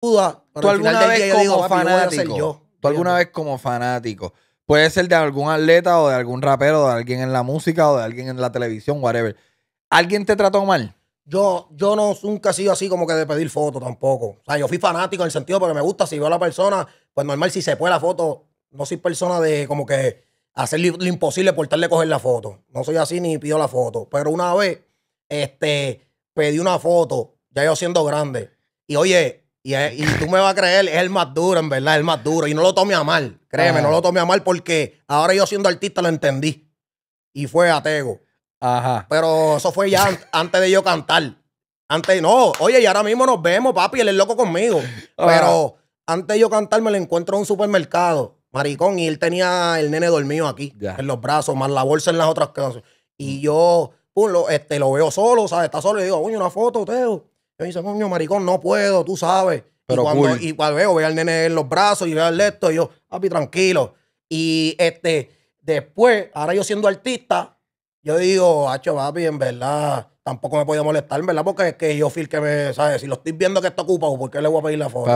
¿Tú alguna vez como fanático? ¿Tú alguna vez como fanático? Puede ser de algún atleta o de algún rapero, de alguien en la música o de alguien en la televisión, whatever. ¿Alguien te trató mal? Yo, yo no nunca he sido así como que de pedir foto tampoco. O sea, yo fui fanático en el sentido porque me gusta, si veo a la persona, pues normal, si se puede la foto, no soy persona de como que hacer lo imposible por tal coger la foto. No soy así ni pido la foto. Pero una vez, este, pedí una foto, ya yo siendo grande. Y oye, y, tú me vas a creer, es el más duro, en verdad, el más duro. Y no lo tome a mal, créeme, no lo tome a mal porque ahora yo siendo artista lo entendí. Y fue atego. Ajá. Pero eso fue ya antes de yo cantar. Antes, no, oye, y ahora mismo nos vemos, papi, él es loco conmigo. Pero antes de yo cantar me lo encuentro en un supermercado, maricón, y él tenía el nene dormido aquí, en los brazos, más la bolsa en las otras cosas. Y yo, pum, lo, este, lo veo solo, ¿sabes? Está solo y digo, oye, una foto, Teo. Yo dice, coño, maricón, no puedo, tú sabes. y cuando, veo, veo al nene en los brazos y veo al esto, y yo, papi, tranquilo. Y este, después, ahora yo siendo artista, yo digo, hacho, papi, en verdad, tampoco me podía molestar, verdad, porque es que yo Phil, que me, ¿sabes? Si lo estoy viendo que está ocupado, ¿por qué le voy a pedir la foto?